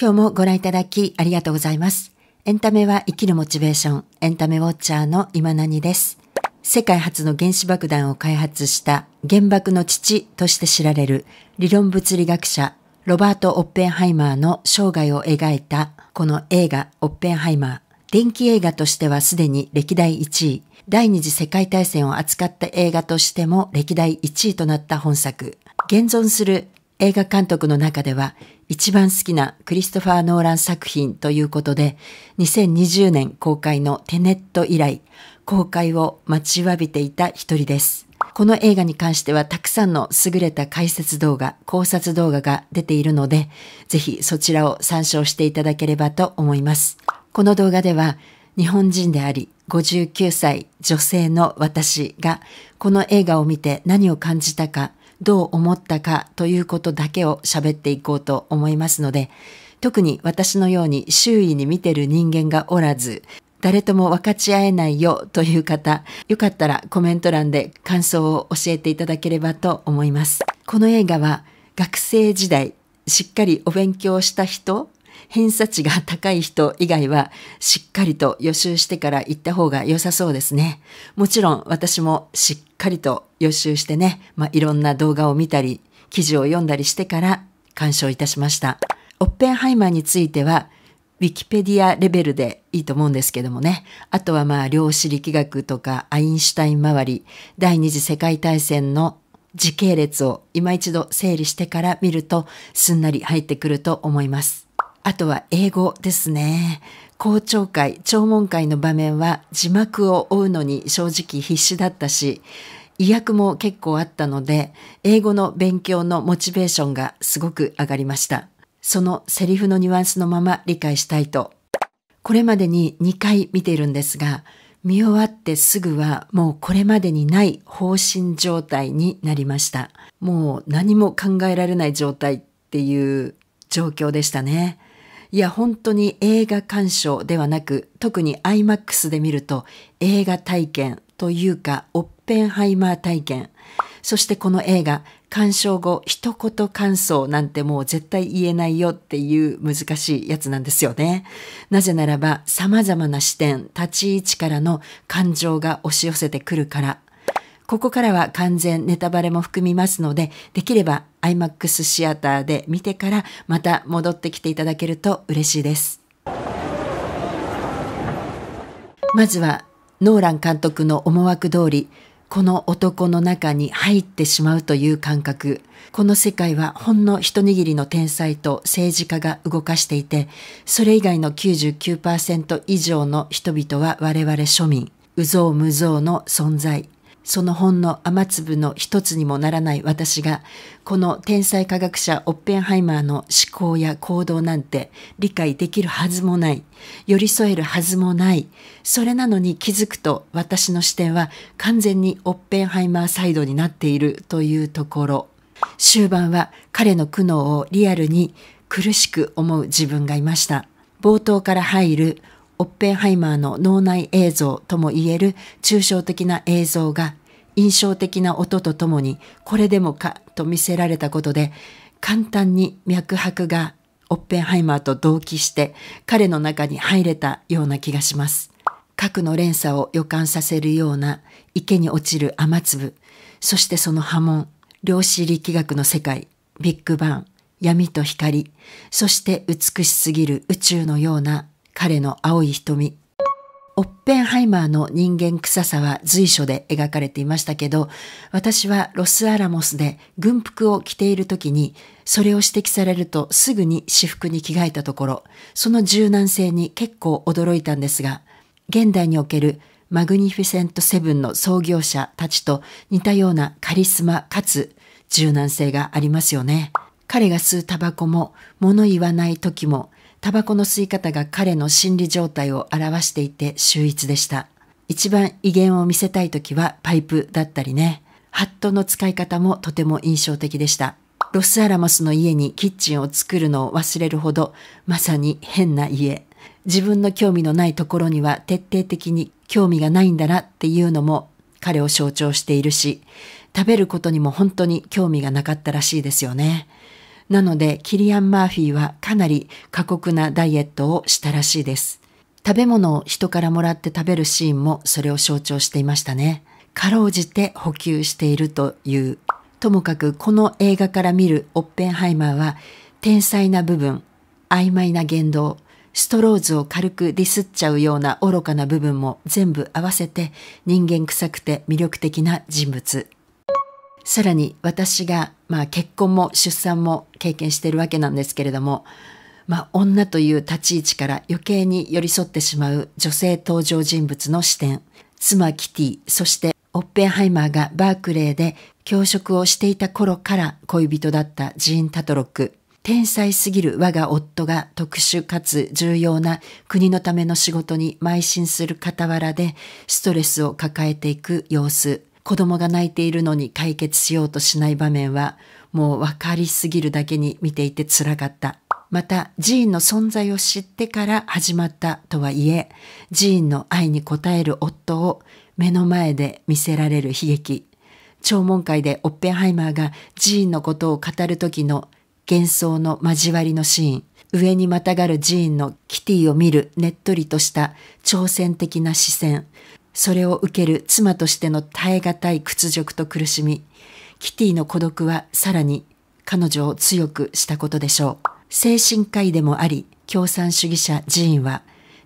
今日もご覧いただきありがとうございます。エンタメは生きるモチベーション、エンタメウォッチャーの今何です。世界初の原子爆弾を開発した原爆の父として知られる理論物理学者ロバート・オッペンハイマーの生涯を描いたこの映画オッペンハイマー。電気映画としてはすでに歴代1位、第二次世界大戦を扱った映画としても歴代1位となった本作。現存する映画監督の中では一番好きなクリストファー・ノーラン作品ということで、2020年公開のテネット以来、公開を待ちわびていた一人です。この映画に関してはたくさんの優れた解説動画、考察動画が出ているので、ぜひそちらを参照していただければと思います。この動画では、日本人であり、59歳女性の私が、この映画を見て何を感じたか、どう思ったかということだけを喋っていこうと思いますので、特に私のように周囲に見てる人間がおらず、誰とも分かち合えないよという方、よかったらコメント欄で感想を教えていただければと思います。この映画は学生時代、しっかりお勉強した人偏差値が高い人以外はしっかりと予習してから行った方が良さそうですね。もちろん私もしっかりと予習してね、まあ、いろんな動画を見たり、記事を読んだりしてから鑑賞いたしました。オッペンハイマーについては、ウィキペディアレベルでいいと思うんですけどもね。あとはまあ、量子力学とか、アインシュタイン周り、第二次世界大戦の時系列を今一度整理してから見ると、すんなり入ってくると思います。あとは英語ですね。公聴会、聴聞会の場面は字幕を追うのに正直必死だったし、意訳も結構あったので、英語の勉強のモチベーションがすごく上がりました。そのセリフのニュアンスのまま理解したいと。これまでに2回見ているんですが、見終わってすぐはもうこれまでにない放心状態になりました。もう何も考えられない状態っていう状況でしたね。いや本当に映画鑑賞ではなく特に IMAX で見ると映画体験というかオッペンハイマー体験そしてこの映画鑑賞後一言感想なんてもう絶対言えないよっていう難しいやつなんですよね。なぜならば様々な視点、立ち位置からの感情が押し寄せてくるから。ここからは完全ネタバレも含みますので、できれば IMAX シアターで見てからまた戻ってきていただけると嬉しいですまずはノーラン監督の思惑通りこの男の中に入ってしまうという感覚この世界はほんの一握りの天才と政治家が動かしていてそれ以外の99%以上の人々は我々庶民有象無象の存在そのほんの雨粒の一つにもならない私が、この天才科学者オッペンハイマーの思考や行動なんて理解できるはずもない、寄り添えるはずもない、それなのに気づくと私の視点は完全にオッペンハイマーサイドになっているというところ。終盤は彼の苦悩をリアルに苦しく思う自分がいました。冒頭から入るオッペンハイマーの脳内映像とも言える抽象的な映像が印象的な音とともにこれでもかと見せられたことで簡単に脈拍がオッペンハイマーと同期して彼の中に入れたような気がします。核の連鎖を予感させるような池に落ちる雨粒、そしてその波紋、量子力学の世界、ビッグバン、闇と光、そして美しすぎる宇宙のような彼の青い瞳、オッペンハイマーの人間臭さは随所で描かれていましたけど、私はロスアラモスで軍服を着ている時に、それを指摘されるとすぐに私服に着替えたところ、その柔軟性に結構驚いたんですが、現代におけるマグニフィセントセブンの創業者たちと似たようなカリスマかつ柔軟性がありますよね。彼が吸うタバコも物言わない時もタバコの吸い方が彼の心理状態を表していて秀逸でした。一番威厳を見せたい時はパイプだったりね。ハットの使い方もとても印象的でした。ロスアラモスの家にキッチンを作るのを忘れるほど、まさに変な家。自分の興味のないところには徹底的に興味がないんだなっていうのも彼を象徴しているし、食べることにも本当に興味がなかったらしいですよね。なのでキリアン・マーフィーはかなり過酷なダイエットをしたらしいです。食べ物を人からもらって食べるシーンもそれを象徴していましたね。かろうじて補給しているという。ともかくこの映画から見るオッペンハイマーは天才な部分、曖昧な言動、ストローズを軽くディスっちゃうような愚かな部分も全部合わせて人間臭くて魅力的な人物。さらに私が、まあ、結婚も出産も経験しているわけなんですけれども、まあ、女という立ち位置から余計に寄り添ってしまう女性登場人物の視点妻キティそしてオッペンハイマーがバークレーで教職をしていた頃から恋人だったジーン・タトロック天才すぎる我が夫が特殊かつ重要な国のための仕事に邁進する傍らでストレスを抱えていく様子子供が泣いているのに解決しようとしない場面は、もう分かりすぎるだけに見ていてつらかった。また、寺院の存在を知ってから始まったとはいえ、寺院の愛に応える夫を目の前で見せられる悲劇。聴聞会でオッペンハイマーが寺院のことを語る時の幻想の交わりのシーン、上にまたがる寺院のキティを見るねっとりとした挑戦的な視線、それを受ける妻としての耐え難い屈辱と苦しみ、キティの孤独はさらに彼女を強くしたことでしょう。精神科医でもあり、共産主義者寺院は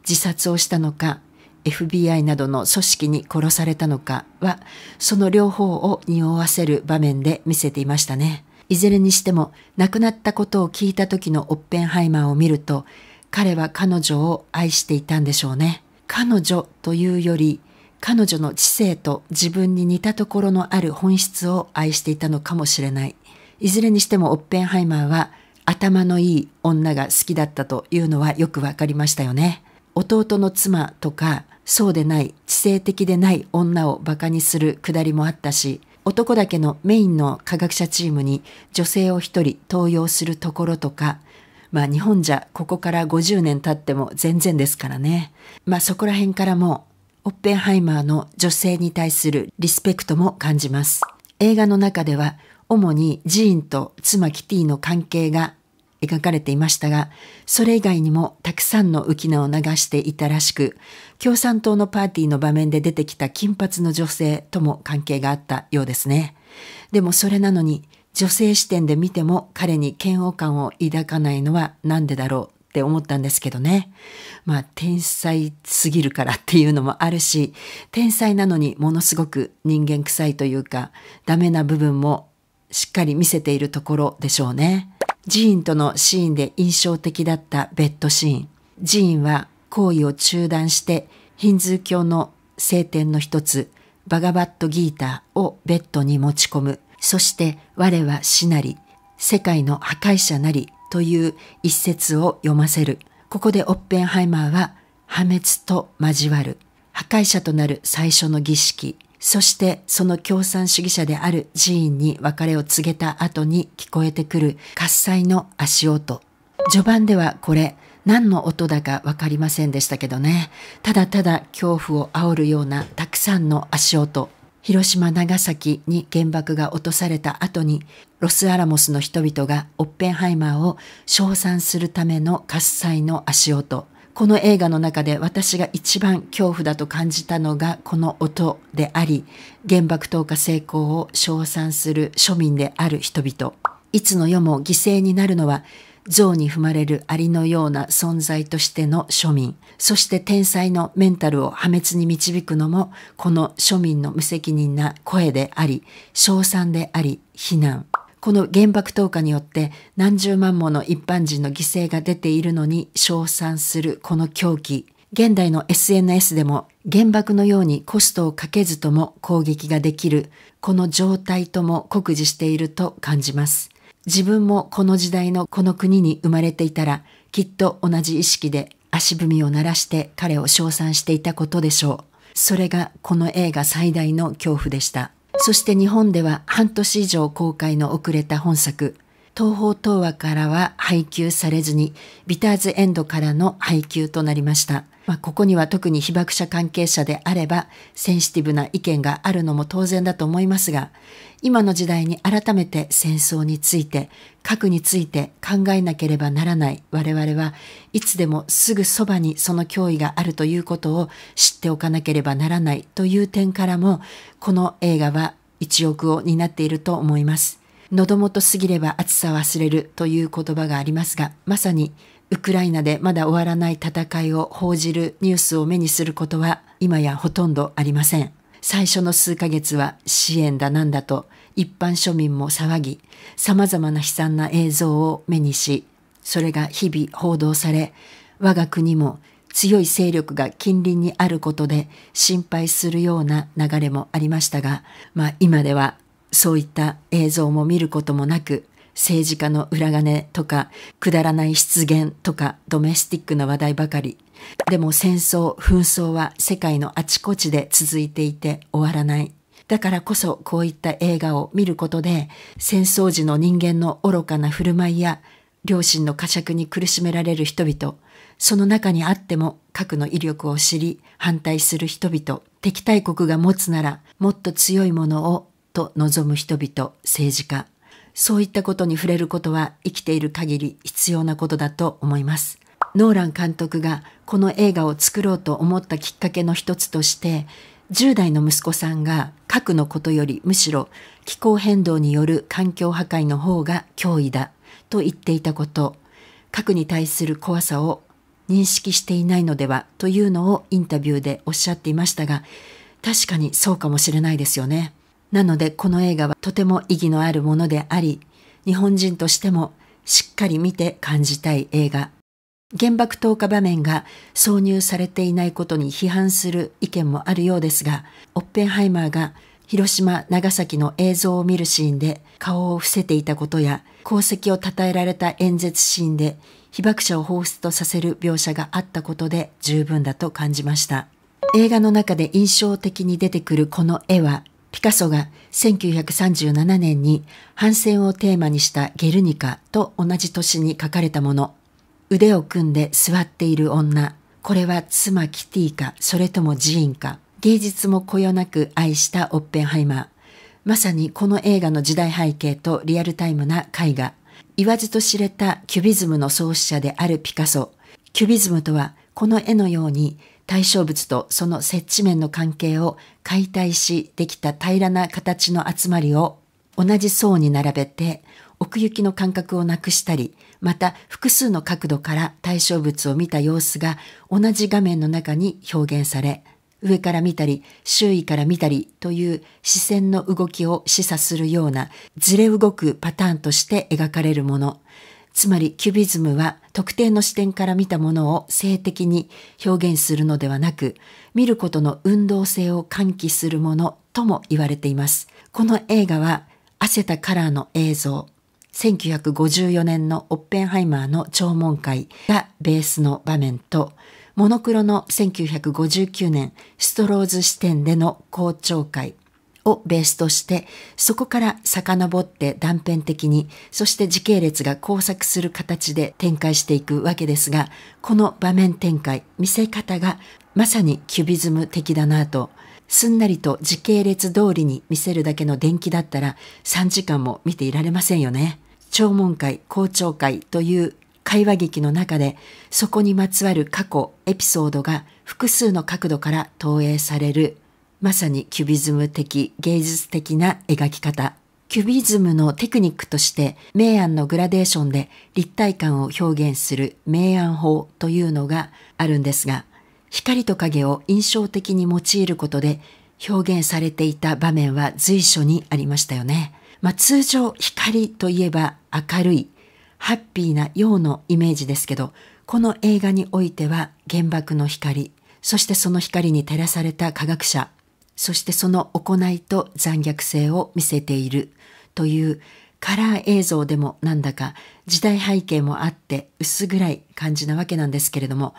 自殺をしたのか、FBI などの組織に殺されたのかは、その両方を匂わせる場面で見せていましたね。いずれにしても、亡くなったことを聞いた時のオッペンハイマーを見ると、彼は彼女を愛していたんでしょうね。彼女というより、彼女の知性と自分に似たところのある本質を愛していたのかもしれない。いずれにしてもオッペンハイマーは頭のいい女が好きだったというのはよくわかりましたよね。弟の妻とかそうでない知性的でない女を馬鹿にするくだりもあったし男だけのメインの科学者チームに女性を一人登用するところとかまあ日本じゃここから50年経っても全然ですからねまあそこら辺からもオッペンハイマーの女性に対するリスペクトも感じます。映画の中では、主にジーンと妻キティの関係が描かれていましたが、それ以外にもたくさんの浮き名を流していたらしく、共産党のパーティーの場面で出てきた金髪の女性とも関係があったようですね。でもそれなのに、女性視点で見ても彼に嫌悪感を抱かないのは何でだろうって思ったんですけどね。まあ天才すぎるからっていうのもあるし、天才なのにものすごく人間臭いというか、ダメな部分もしっかり見せているところでしょうね。寺院とのシーンで印象的だったベッドシーン。寺院は行為を中断して、ヒンズー教の聖典の一つ、バガバットギーターをベッドに持ち込む。そして我は死なり、世界の破壊者なり、という一節を読ませる。ここでオッペンハイマーは破滅と交わる、破壊者となる最初の儀式、そしてその共産主義者である寺院に別れを告げた後に聞こえてくる喝采の足音。序盤ではこれ何の音だか分かりませんでしたけどねただただ恐怖を煽るようなたくさんの足音広島長崎に原爆が落とされた後にロスアラモスの人々がオッペンハイマーを称賛するための喝采の足音この映画の中で私が一番恐怖だと感じたのがこの音であり原爆投下成功を称賛する庶民である人々いつの世も犠牲になるのは象に踏まれるアリのような存在としての庶民、そして天才のメンタルを破滅に導くのも、この庶民の無責任な声であり、称賛であり、非難。この原爆投下によって何十万もの一般人の犠牲が出ているのに称賛するこの狂気。現代の SNS でも原爆のようにコストをかけずとも攻撃ができる、この状態とも酷似していると感じます。自分もこの時代のこの国に生まれていたら、きっと同じ意識で足踏みを鳴らして彼を称賛していたことでしょう。それがこの映画最大の恐怖でした。そして日本では半年以上公開の遅れた本作、東方東和からは配給されずに、ビターズエンドからの配給となりました。まあ、ここには特に被爆者関係者であればセンシティブな意見があるのも当然だと思いますが今の時代に改めて戦争について核について考えなければならない我々はいつでもすぐそばにその脅威があるということを知っておかなければならないという点からもこの映画は一億を担っていると思います。喉元過ぎれば暑さ忘れるという言葉がありますがまさに「ウクライナでまだ終わらない戦いを報じるニュースを目にすることは今やほとんどありません。最初の数ヶ月は支援だなんだと一般庶民も騒ぎ、様々な悲惨な映像を目にし、それが日々報道され、我が国も強い勢力が近隣にあることで心配するような流れもありましたが、まあ今ではそういった映像も見ることもなく、政治家の裏金とか、くだらない失言とか、ドメスティックな話題ばかり。でも戦争、紛争は世界のあちこちで続いていて終わらない。だからこそこういった映画を見ることで、戦争時の人間の愚かな振る舞いや、両親の呵責に苦しめられる人々、その中にあっても核の威力を知り反対する人々、敵対国が持つならもっと強いものをと望む人々、政治家、そういったことに触れることは生きている限り必要なことだと思います。ノーラン監督がこの映画を作ろうと思ったきっかけの一つとして、10代の息子さんが核のことよりむしろ気候変動による環境破壊の方が脅威だと言っていたこと、核に対する怖さを認識していないのではというのをインタビューでおっしゃっていましたが、確かにそうかもしれないですよね。なのでこの映画はとても意義のあるものであり、日本人としてもしっかり見て感じたい映画。原爆投下場面が挿入されていないことに批判する意見もあるようですが、オッペンハイマーが広島、長崎の映像を見るシーンで顔を伏せていたことや、功績を称えられた演説シーンで被爆者を彷彿とさせる描写があったことで十分だと感じました。映画の中で印象的に出てくるこの絵はピカソが1937年に反戦をテーマにしたゲルニカと同じ年に書かれたもの。腕を組んで座っている女。これは妻キティか、それともジーンか。芸術もこよなく愛したオッペンハイマー。まさにこの映画の時代背景とリアルタイムな絵画。言わずと知れたキュビズムの創始者であるピカソ。キュビズムとは、この絵のように対象物とその接地面の関係を解体しできた平らな形の集まりを同じ層に並べて奥行きの感覚をなくしたりまた複数の角度から対象物を見た様子が同じ画面の中に表現され上から見たり周囲から見たりという視線の動きを示唆するようなずれ動くパターンとして描かれるものつまりキュビズムは特定の視点から見たものを性的に表現するのではなく、見ることの運動性を喚起するものとも言われています。この映画は、汗たカラーの映像、1954年のオッペンハイマーの弔問会がベースの場面と、モノクロの1959年ストローズ視点での公聴会、をベースとしてそこから遡って断片的にそして時系列が交錯する形で展開していくわけですがこの場面展開見せ方がまさにキュビズム的だなとすんなりと時系列通りに見せるだけの伝記だったら3時間も見ていられませんよね。聴聞会校長会という会話劇の中でそこにまつわる過去エピソードが複数の角度から投影されるまさにキュビズム的芸術的な描き方。キュビズムのテクニックとして、明暗のグラデーションで立体感を表現する明暗法というのがあるんですが、光と影を印象的に用いることで表現されていた場面は随所にありましたよね。まあ、通常光といえば明るい、ハッピーなようのイメージですけど、この映画においては原爆の光、そしてその光に照らされた科学者、そしてその行いと残虐性を見せているというカラー映像でもなんだか時代背景もあって薄暗い感じなわけなんですけれども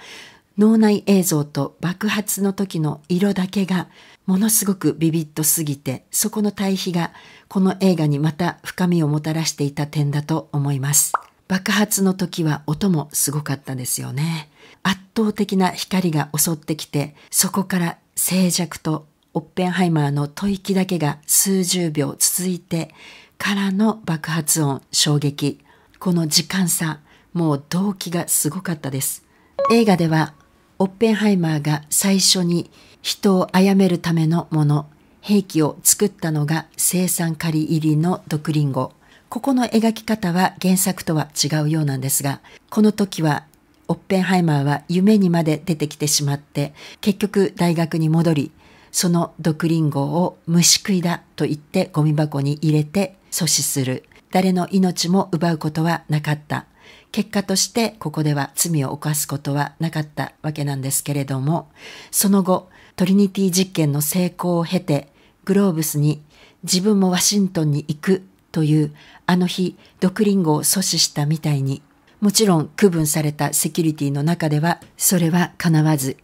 脳内映像と爆発の時の色だけがものすごくビビッとすぎてそこの対比がこの映画にまた深みをもたらしていた点だと思います爆発の時は音もすごかったですよね圧倒的な光が襲ってきてそこから静寂とオッペンハイマーの吐息だけが数十秒続いてからの爆発音衝撃この時間差もう動機がすごかったです映画ではオッペンハイマーが最初に人を殺めるためのもの兵器を作ったのが生産仮入りの毒リンゴここの描き方は原作とは違うようなんですがこの時はオッペンハイマーは夢にまで出てきてしまって結局大学に戻りその毒リンゴを虫食いだと言ってゴミ箱に入れて阻止する。誰の命も奪うことはなかった。結果としてここでは罪を犯すことはなかったわけなんですけれども、その後、トリニティ実験の成功を経て、グローブスに自分もワシントンに行くというあの日、毒リンゴを阻止したみたいに、もちろん区分されたセキュリティの中ではそれは叶わず、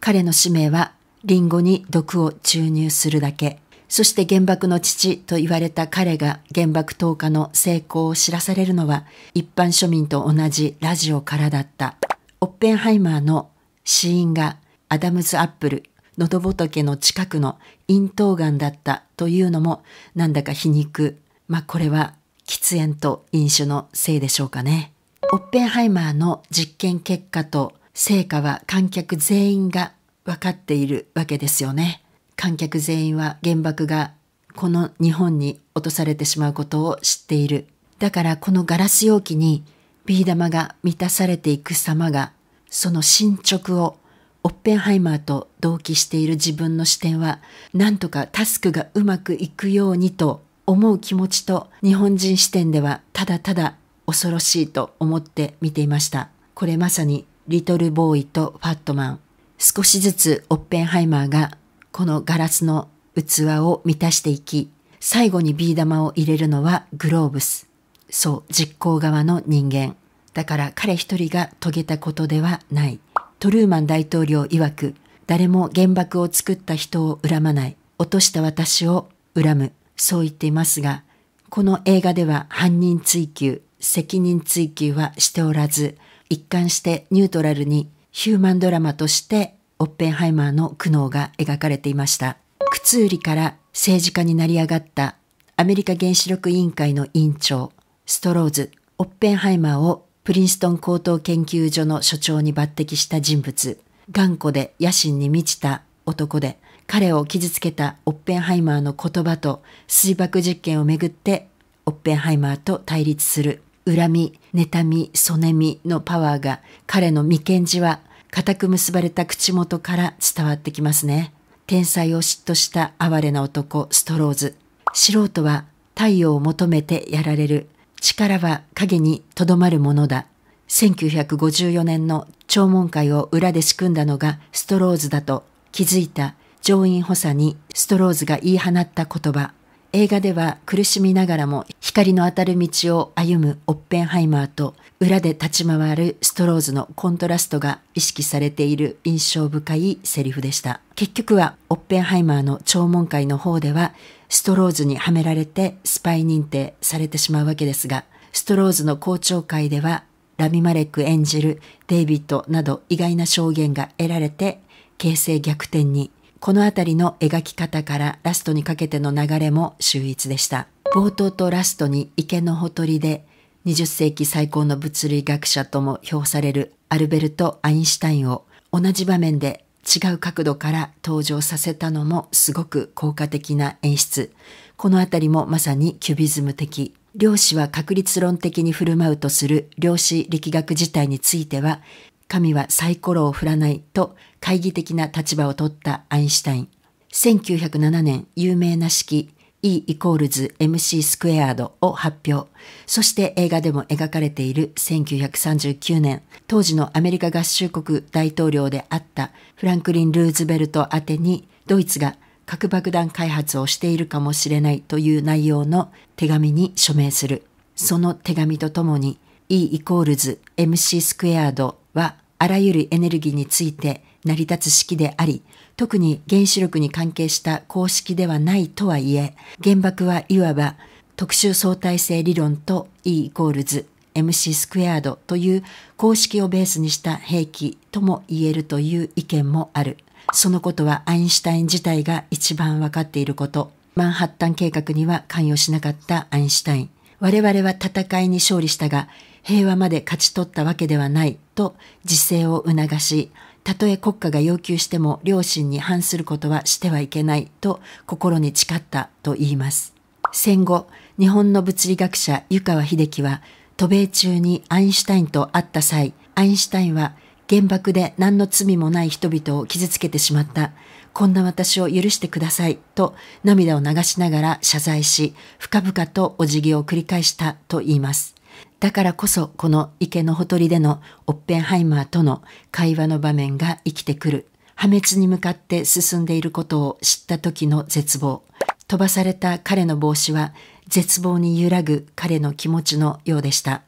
彼の使命はリンゴに毒を注入するだけ。そして原爆の父と言われた彼が原爆投下の成功を知らされるのは一般庶民と同じラジオからだった。オッペンハイマーの死因がアダムズ・アップル、喉仏の近くの咽頭がんだったというのもなんだか皮肉。まあこれは喫煙と飲酒のせいでしょうかね。オッペンハイマーの実験結果と成果は観客全員が分かっているわけですよね。観客全員は原爆がこの日本に落とされてしまうことを知っている。だからこのガラス容器にビー玉が満たされていく様が、その進捗をオッペンハイマーと同期している自分の視点は、なんとかタスクがうまくいくようにと思う気持ちと日本人視点ではただただ恐ろしいと思って見ていました。これまさにリトルボーイとファットマン少しずつオッペンハイマーがこのガラスの器を満たしていき、最後にビー玉を入れるのはグローブス。そう、実行側の人間。だから彼一人が遂げたことではない。トルーマン大統領曰く、誰も原爆を作った人を恨まない。落とした私を恨む。そう言っていますが、この映画では犯人追及、責任追及はしておらず、一貫してニュートラルにヒューマンドラマとしてオッペンハイマーの苦悩が描かれていました。靴売りから政治家になり上がったアメリカ原子力委員会の委員長、ストローズ、オッペンハイマーをプリンストン高等研究所の所長に抜擢した人物、頑固で野心に満ちた男で、彼を傷つけたオッペンハイマーの言葉と水爆実験をめぐってオッペンハイマーと対立する恨み、妬み、そねみのパワーが彼の眉間じわ、固く結ばれた口元から伝わってきますね。天才を嫉妬した哀れな男、ストローズ。素人は太陽を求めてやられる。力は影にとどまるものだ。1954年の聴聞会を裏で仕組んだのがストローズだと気づいた上院補佐にストローズが言い放った言葉。映画では苦しみながらも光の当たる道を歩むオッペンハイマーと裏で立ち回るストローズのコントラストが意識されている印象深いセリフでした。結局はオッペンハイマーの聴聞会の方ではストローズにはめられてスパイ認定されてしまうわけですが、ストローズの公聴会ではラミ・マレック演じるデイビッドなど意外な証言が得られて形勢逆転にこの辺りの描き方からラストにかけての流れも秀逸でした。冒頭とラストに池のほとりで20世紀最高の物理学者とも評されるアルベルト・アインシュタインを同じ場面で違う角度から登場させたのもすごく効果的な演出。この辺りもまさにキュビズム的。量子は確率論的に振る舞うとする量子力学自体については、神はサイコロを振らないと懐疑的な立場を取ったアインシュタイン。1907年、有名な式 E イコールズ MC スクエアードを発表。そして映画でも描かれている1939年、当時のアメリカ合衆国大統領であったフランクリン・ルーズベルト宛てにドイツが核爆弾開発をしているかもしれないという内容の手紙に署名する。その手紙とともに E イコールズ MC スクエアードはあらゆるエネルギーについて成り立つ式であり、特に原子力に関係した公式ではないとはいえ、原爆はいわば特殊相対性理論と E イコールズ MC スクエアードという公式をベースにした兵器とも言えるという意見もある。そのことはアインシュタイン自体が一番わかっていること。マンハッタン計画には関与しなかったアインシュタイン。我々は戦いに勝利したが、平和まで勝ち取ったわけではないと自制を促し、たとえ国家が要求しても良心に反することはしてはいけないと心に誓ったと言います。戦後、日本の物理学者湯川秀樹は渡米中にアインシュタインと会った際、アインシュタインは原爆で何の罪もない人々を傷つけてしまった。こんな私を許してください。と涙を流しながら謝罪し、深々とお辞儀を繰り返したと言います。だからこそこの池のほとりでのオッペンハイマーとの会話の場面が生きてくる。破滅に向かって進んでいることを知った時の絶望。飛ばされた彼の帽子は絶望に揺らぐ彼の気持ちのようでした。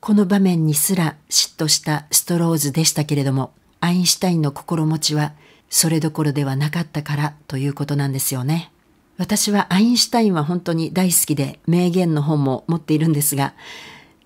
この場面にすら嫉妬したストローズでしたけれども、アインシュタインの心持ちはそれどころではなかったからということなんですよね。私はアインシュタインは本当に大好きで名言の本も持っているんですが、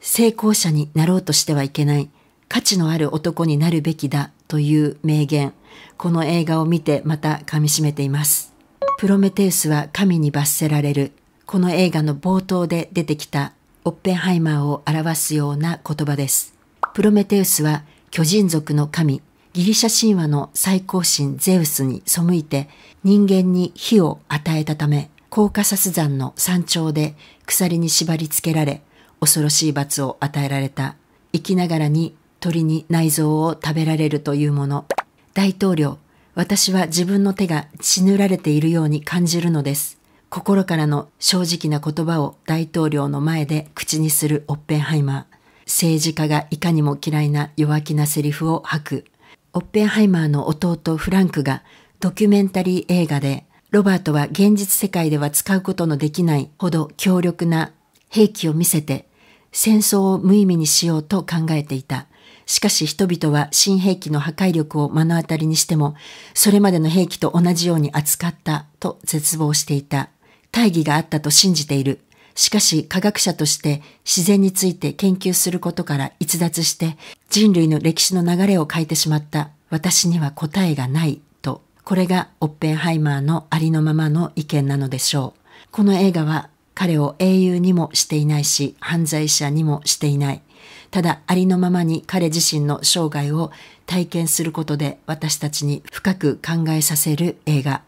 成功者になろうとしてはいけない、価値のある男になるべきだという名言、この映画を見てまた噛み締めています。プロメテウスは神に罰せられる、この映画の冒頭で出てきたオッペンハイマーを表すような言葉です。プロメテウスは巨人族の神、ギリシャ神話の最高神ゼウスに背いて人間に火を与えたため、コーカサス山の山頂で鎖に縛り付けられ、恐ろしい罰を与えられた。生きながらに鳥に内臓を食べられるというもの。大統領、私は自分の手が血塗られているように感じるのです。心からの正直な言葉を大統領の前で口にするオッペンハイマー。政治家がいかにも嫌いな弱気なセリフを吐く。オッペンハイマーの弟フランクがドキュメンタリー映画でロバートは現実世界では使うことのできないほど強力な兵器を見せて戦争を無意味にしようと考えていた。しかし人々は新兵器の破壊力を目の当たりにしても、それまでの兵器と同じように扱ったと絶望していた。大義があったと信じている。しかし科学者として自然について研究することから逸脱して人類の歴史の流れを変えてしまった私には答えがないとこれがオッペンハイマーのありのままの意見なのでしょうこの映画は彼を英雄にもしていないし、犯罪者にもしていない。ただありのままに彼自身の生涯を体験することで私たちに深く考えさせる映画。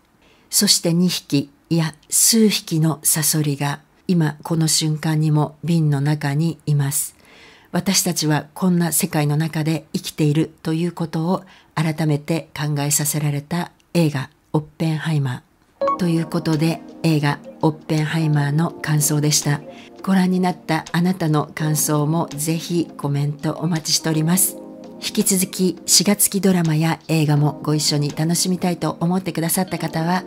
そして2匹、いや数匹のサソリが今この瞬間にも瓶の中にいます。私たちはこんな世界の中で生きているということを改めて考えさせられた映画オッペンハイマー。ということで映画オッペンハイマーの感想でした。ご覧になったあなたの感想もぜひコメントお待ちしております。引き続き4月期ドラマや映画もご一緒に楽しみたいと思ってくださった方は、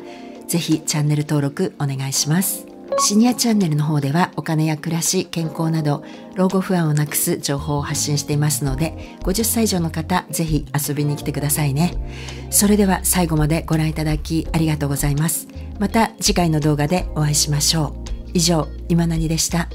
ぜひチャンネル登録お願いします。シニアチャンネルの方ではお金や暮らし、健康など老後不安をなくす情報を発信していますので50歳以上の方ぜひ遊びに来てくださいね。それでは最後までご覧いただきありがとうございます。また次回の動画でお会いしましょう。以上、今何でした。